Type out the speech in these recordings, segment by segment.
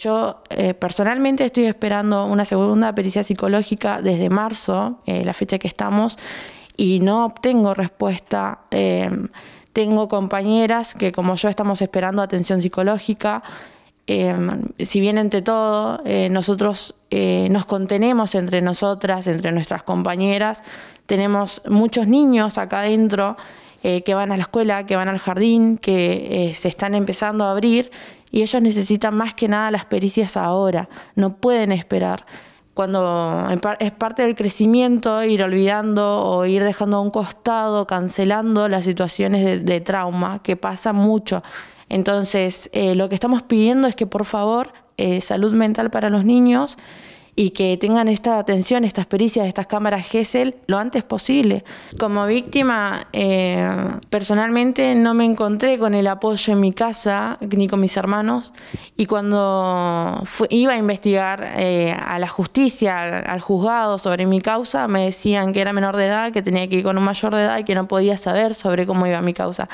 Yo eh, personalmente estoy esperando una segunda pericia psicológica desde marzo, eh, la fecha que estamos, y no obtengo respuesta. Em, tengo compañeras que como yo estamos esperando atención psicológica. Em, si bien entre todo, eh, nosotros nos contenemos entre nosotras, entre nuestras compañeras, tenemos muchos niños acá adentro que van a la escuela, que van al jardín, que se están empezando a abrir y ellos necesitan más que nada las pericias ahora, no pueden esperar. Cuando es parte del crecimiento ir olvidando o ir dejando a un costado, cancelando las situaciones de, trauma, que pasa mucho. Entonces, eh, lo que estamos pidiendo es que por favor, eh, salud mental para los niños y que tengan esta atención, estas pericias, estas cámaras GESEL lo antes posible. Como víctima, eh, personalmente no me encontré con el apoyo en mi casa ni con mis hermanos y cuando iba a investigar eh, a la justicia, al, al juzgado sobre mi causa, me decían que era menor de edad, que tenía que ir con un mayor de edad y que no podía saber sobre cómo iba mi causa.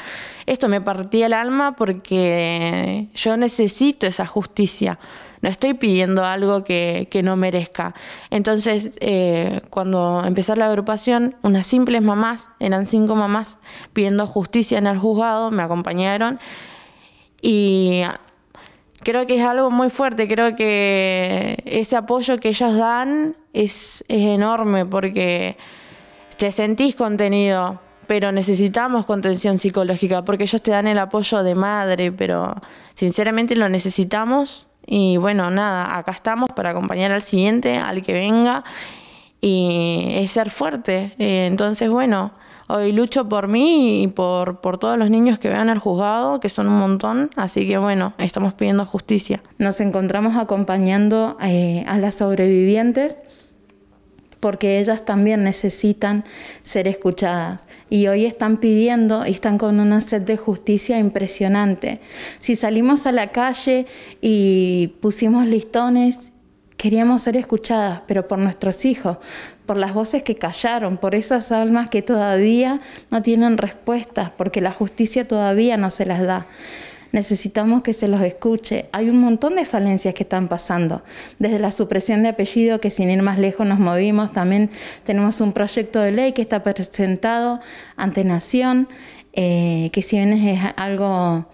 Esto me partía el alma porque yo necesito esa justicia no estoy pidiendo algo que, no merezca. Entonces, eh, cuando empezó la agrupación, unas simples mamás, eran cinco mamás, pidiendo justicia en el juzgado, me acompañaron y creo que es algo muy fuerte, creo que ese apoyo que ellas dan es, es enorme porque te sentís contenido, pero necesitamos contención psicológica, porque ellos te dan el apoyo de madre, pero sinceramente lo necesitamos y bueno, nada, acá estamos para acompañar al siguiente, al que venga, y es ser fuerte. Eh, entonces, bueno, hoy lucho por mí y por, por todos los niños que vean el juzgado, que son un montón, así que bueno, estamos pidiendo justicia. Nos encontramos acompañando eh, a las sobrevivientes porque ellas también necesitan ser escuchadas y hoy están pidiendo y están con una sed de justicia impresionante. Si salimos a la calle y pusimos listones, queríamos ser escuchadas, pero por nuestros hijos, por las voces que callaron, por esas almas que todavía no tienen respuestas, porque la justicia todavía no se las da necesitamos que se los escuche. Hay un montón de falencias que están pasando, desde la supresión de apellido, que sin ir más lejos nos movimos, también tenemos un proyecto de ley que está presentado ante Nación, eh, que si bien es algo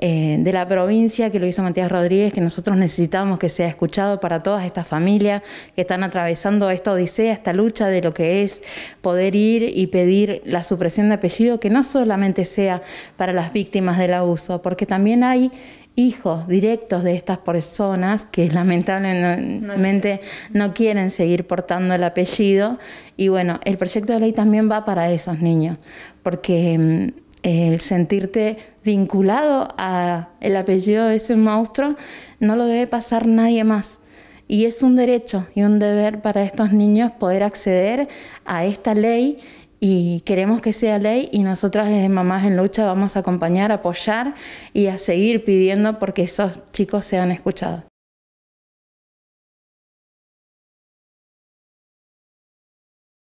eh, de la provincia que lo hizo Matías Rodríguez, que nosotros necesitamos que sea escuchado para todas estas familias que están atravesando esta odisea, esta lucha de lo que es poder ir y pedir la supresión de apellido, que no solamente sea para las víctimas del abuso, porque también hay hijos directos de estas personas que lamentablemente no quieren seguir portando el apellido. Y bueno, el proyecto de ley también va para esos niños, porque mm, el sentirte vinculado a el apellido de ese monstruo no lo debe pasar nadie más. Y es un derecho y un deber para estos niños poder acceder a esta ley y queremos que sea ley y nosotras desde Mamás en Lucha vamos a acompañar, apoyar y a seguir pidiendo porque esos chicos sean escuchados.